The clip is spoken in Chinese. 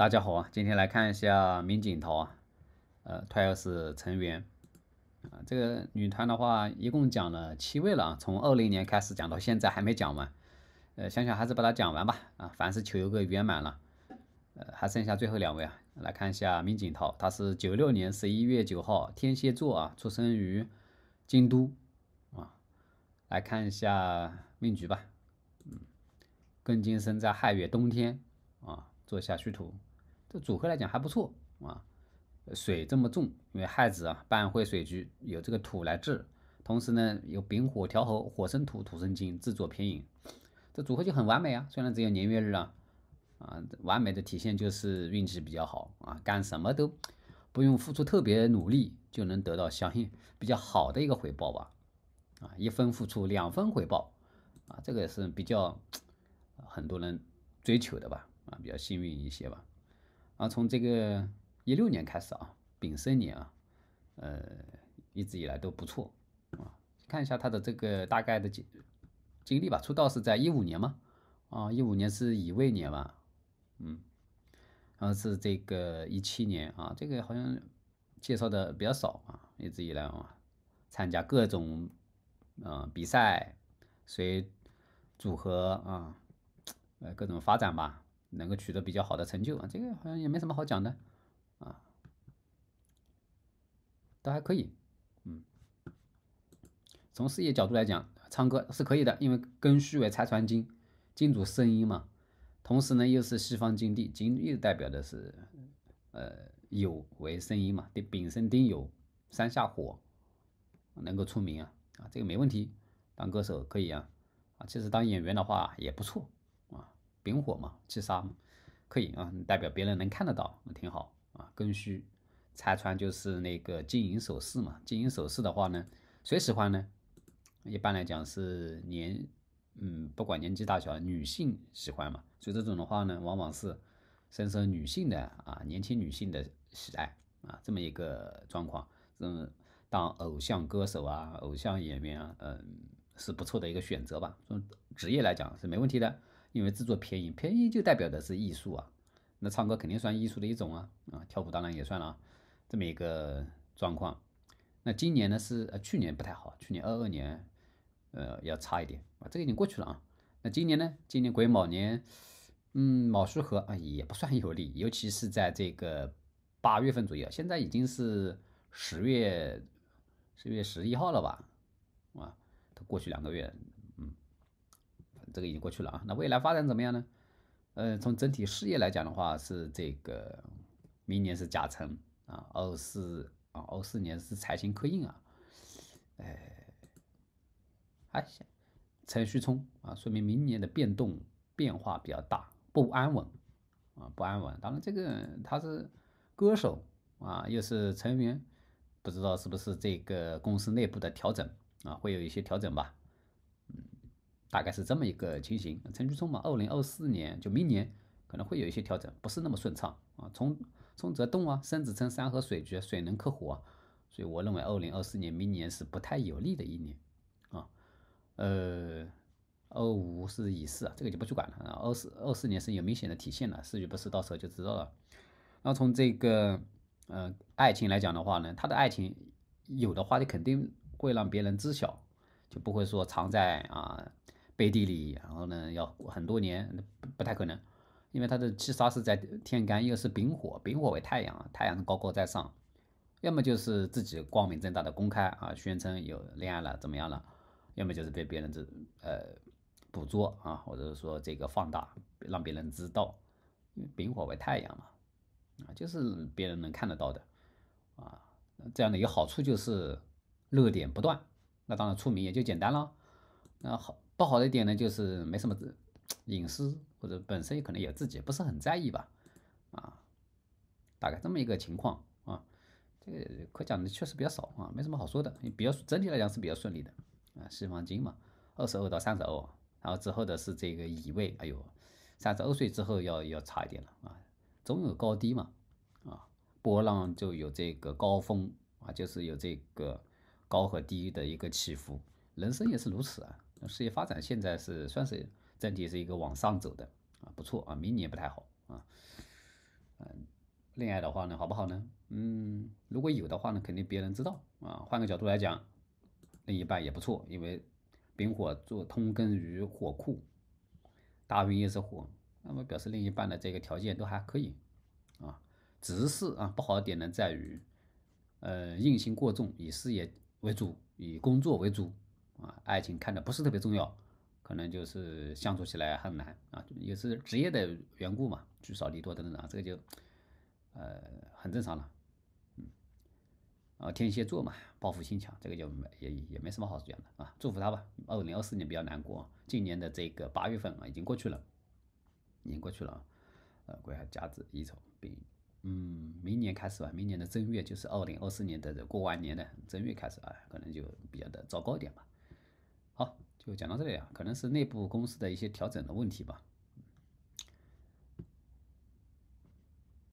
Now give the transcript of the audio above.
大家好啊，今天来看一下民警桃啊，呃，她 c 是成员啊。这个女团的话，一共讲了七位了啊，从二零年开始讲到现在还没讲完，呃，想想还是把它讲完吧啊，凡事求一个圆满了，呃，还剩下最后两位啊，来看一下民警桃，她是九六年十一月九号天蝎座啊，出生于京都啊，来看一下命局吧，嗯，庚金生在亥月冬天啊，做一下虚土。这组合来讲还不错啊，水这么重，因为亥子啊半会水局有这个土来制，同时呢有丙火调和，火生土土生金，自作偏引，这组合就很完美啊。虽然只有年月日啊，啊，完美的体现就是运气比较好啊，干什么都不用付出特别努力就能得到相应比较好的一个回报吧，啊，一分付出两分回报，啊，这个也是比较 很多人追求的吧，啊，比较幸运一些吧。然后从这个一六年开始啊，丙申年啊，呃，一直以来都不错啊。看一下他的这个大概的经经历吧。出道是在一五年嘛，啊，一五年是乙未年吧，嗯，然后是这个一七年啊，这个好像介绍的比较少啊，一直以来啊，参加各种啊比赛，随组合啊，呃，各种发展吧。能够取得比较好的成就啊，这个好像也没什么好讲的，啊，都还可以，嗯，从事业角度来讲，唱歌是可以的，因为庚戌为财传金，金主声音嘛，同时呢又是西方金地，金又代表的是，呃，酉为声音嘛，对，丙申丁酉三下火，能够出名啊，啊，这个没问题，当歌手可以啊，啊，其实当演员的话也不错。灵活嘛，气杀嘛，可以啊，代表别人能看得到，挺好啊。根须拆穿就是那个金银首饰嘛。金银首饰的话呢，谁喜欢呢？一般来讲是年，嗯，不管年纪大小，女性喜欢嘛。所以这种的话呢，往往是深受女性的啊，年轻女性的喜爱啊，这么一个状况。嗯，当偶像歌手啊，偶像演员啊，嗯，是不错的一个选择吧。从职业来讲是没问题的。因为制作便宜，便宜就代表的是艺术啊，那唱歌肯定算艺术的一种啊，啊，跳舞当然也算了啊，这么一个状况。那今年呢是呃去年不太好，去年二二年，呃要差一点啊，这个已经过去了啊。那今年呢，今年癸卯年，嗯，卯戌合啊也不算有利，尤其是在这个八月份左右，现在已经是十月十月十一号了吧，啊，都过去两个月。这个已经过去了啊，那未来发展怎么样呢？呃，从整体事业来讲的话，是这个明年是甲辰啊，二四啊，二四年是财星克印啊，哎，还陈旭聪啊，说明明年的变动变化比较大，不安稳啊，不安稳。当然，这个他是歌手啊，又是成员，不知道是不是这个公司内部的调整啊，会有一些调整吧。大概是这么一个情形，城区充嘛，二零二四年就明年可能会有一些调整，不是那么顺畅啊。冲冲则动啊，生子称山和水局，水能克火，所以我认为二零二四年明年是不太有利的一年啊。呃，二五是乙巳啊，这个就不去管了啊。二四二四年是有明显的体现的，是与不是到时候就知道了。那从这个呃爱情来讲的话呢，他的爱情有的话就肯定会让别人知晓，就不会说藏在啊。背地里，然后呢，要很多年，不不太可能，因为他的七杀是在天干，又是丙火，丙火为太阳啊，太阳高高在上，要么就是自己光明正大的公开啊，宣称有恋爱了怎么样了，要么就是被别人这呃捕捉啊，或者是说这个放大，让别人知道，因为丙火为太阳嘛，啊，就是别人能看得到的啊，这样的有好处就是热点不断，那当然出名也就简单了，那好。不好的一点呢，就是没什么隐私，或者本身可能也自己不是很在意吧，啊，大概这么一个情况啊。这个可讲的确实比较少啊，没什么好说的。比较整体来讲是比较顺利的啊。西方金嘛，二十二到三十二，然后之后的是这个乙位，哎呦，三十二岁之后要要差一点了啊。总有高低嘛，啊，波浪就有这个高峰啊，就是有这个高和低的一个起伏，人生也是如此啊。事业发展现在是算是整体是一个往上走的啊，不错啊，明年不太好啊。嗯，恋爱的话呢，好不好呢？嗯，如果有的话呢，肯定别人知道啊。换个角度来讲，另一半也不错，因为丙火做通根于火库，大运也是火，那么表示另一半的这个条件都还可以啊。只是啊，不好的点呢在于，呃，硬性过重，以事业为主，以工作为主。啊，爱情看的不是特别重要，可能就是相处起来很难啊，也是职业的缘故嘛，聚少离多等等啊，这个就呃很正常了。嗯，啊，天蝎座嘛，报复心强，这个就没也也没什么好讲的啊。祝福他吧。二零二四年比较难过，今年的这个八月份啊已经过去了，已经过去了啊。呃，归还家子一丑丙。嗯，明年开始吧，明年的正月就是二零二四年的过完年的正月开始啊，可能就比较的糟糕点吧。好，就讲到这里啊，可能是内部公司的一些调整的问题吧。